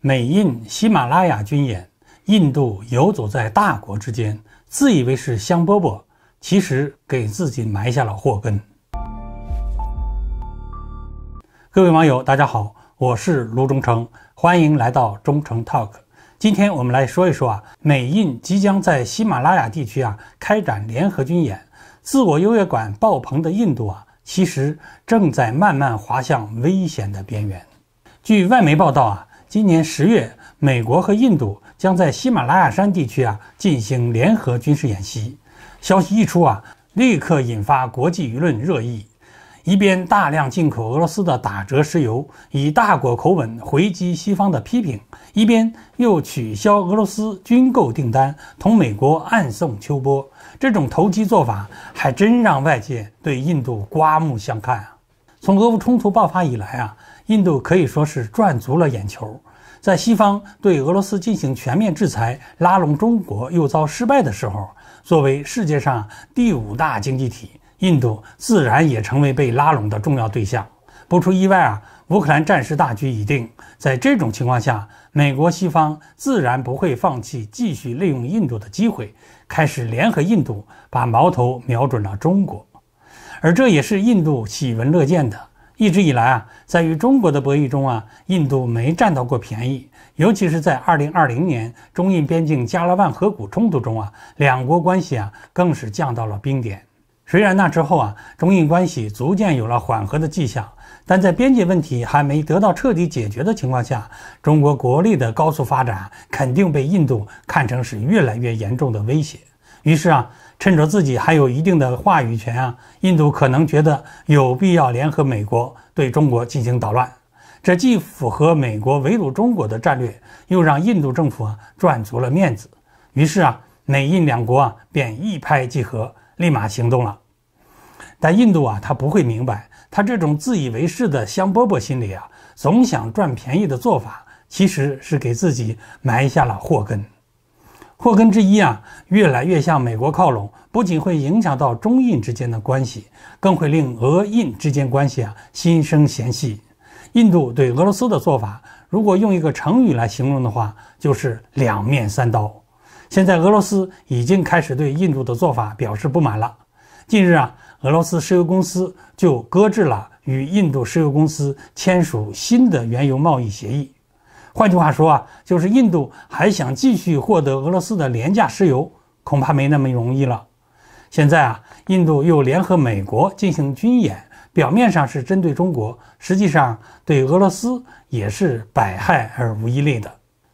美印喜马拉雅军演，印度游走在大国之间，自以为是香饽饽，其实给自己埋下了祸根。各位网友，大家好，我是卢忠诚，欢迎来到忠诚 Talk。今天我们来说一说啊，美印即将在喜马拉雅地区啊开展联合军演，自我优越感爆棚的印度啊，其实正在慢慢滑向危险的边缘。据外媒报道啊。今年十月，美国和印度将在喜马拉雅山地区啊进行联合军事演习。消息一出啊，立刻引发国际舆论热议。一边大量进口俄罗斯的打折石油，以大国口吻回击西方的批评；一边又取消俄罗斯军购订单，同美国暗送秋波。这种投机做法，还真让外界对印度刮目相看啊！从俄乌冲突爆发以来啊，印度可以说是赚足了眼球。在西方对俄罗斯进行全面制裁、拉拢中国又遭失败的时候，作为世界上第五大经济体，印度自然也成为被拉拢的重要对象。不出意外啊，乌克兰战事大局已定，在这种情况下，美国西方自然不会放弃继续利用印度的机会，开始联合印度把矛头瞄准了中国。而这也是印度喜闻乐见的。一直以来啊，在与中国的博弈中啊，印度没占到过便宜。尤其是在2020年中印边境加勒万河谷冲突中啊，两国关系啊更是降到了冰点。虽然那之后啊，中印关系逐渐有了缓和的迹象，但在边界问题还没得到彻底解决的情况下，中国国力的高速发展肯定被印度看成是越来越严重的威胁。于是啊，趁着自己还有一定的话语权啊，印度可能觉得有必要联合美国对中国进行捣乱。这既符合美国围堵中国的战略，又让印度政府啊赚足了面子。于是啊，美印两国啊便一拍即合，立马行动了。但印度啊，他不会明白，他这种自以为是的香饽饽心理啊，总想赚便宜的做法，其实是给自己埋下了祸根。祸根之一啊，越来越向美国靠拢，不仅会影响到中印之间的关系，更会令俄印之间关系啊心生嫌隙。印度对俄罗斯的做法，如果用一个成语来形容的话，就是两面三刀。现在俄罗斯已经开始对印度的做法表示不满了。近日啊，俄罗斯石油公司就搁置了与印度石油公司签署新的原油贸易协议。换句话说啊，就是印度还想继续获得俄罗斯的廉价石油，恐怕没那么容易了。现在啊，印度又联合美国进行军演，表面上是针对中国，实际上对俄罗斯也是百害而无一利的。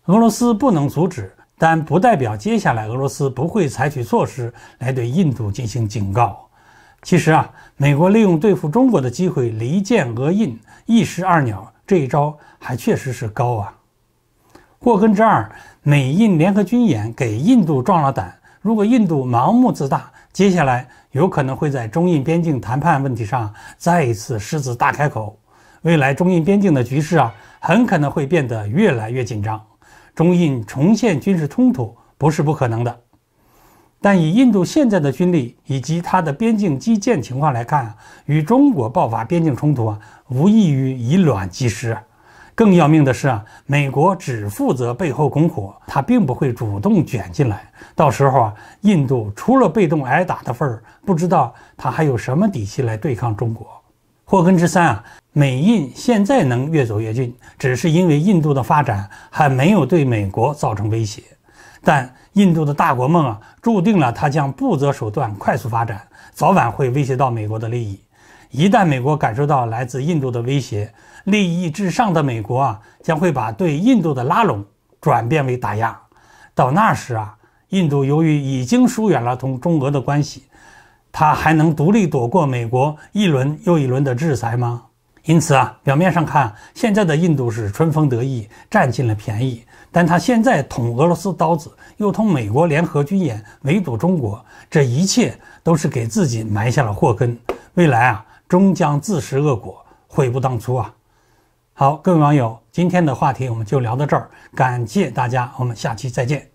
俄罗斯不能阻止，但不代表接下来俄罗斯不会采取措施来对印度进行警告。其实啊，美国利用对付中国的机会离间俄印，一石二鸟，这一招还确实是高啊。过根之二，美印联合军演给印度壮了胆。如果印度盲目自大，接下来有可能会在中印边境谈判问题上再一次狮子大开口。未来中印边境的局势啊，很可能会变得越来越紧张。中印重现军事冲突不是不可能的，但以印度现在的军力以及它的边境基建情况来看啊，与中国爆发边境冲突啊，无异于以卵击石。更要命的是啊，美国只负责背后拱火，他并不会主动卷进来。到时候啊，印度除了被动挨打的份儿，不知道他还有什么底气来对抗中国。祸根之三啊，美印现在能越走越近，只是因为印度的发展还没有对美国造成威胁。但印度的大国梦啊，注定了它将不择手段快速发展，早晚会威胁到美国的利益。一旦美国感受到来自印度的威胁，利益至上的美国啊，将会把对印度的拉拢转变为打压。到那时啊，印度由于已经疏远了同中俄的关系，他还能独立躲过美国一轮又一轮的制裁吗？因此啊，表面上看，现在的印度是春风得意，占尽了便宜。但他现在捅俄罗斯刀子，又同美国联合军演围堵中国，这一切都是给自己埋下了祸根。未来啊。终将自食恶果，悔不当初啊！好，各位网友，今天的话题我们就聊到这儿，感谢大家，我们下期再见。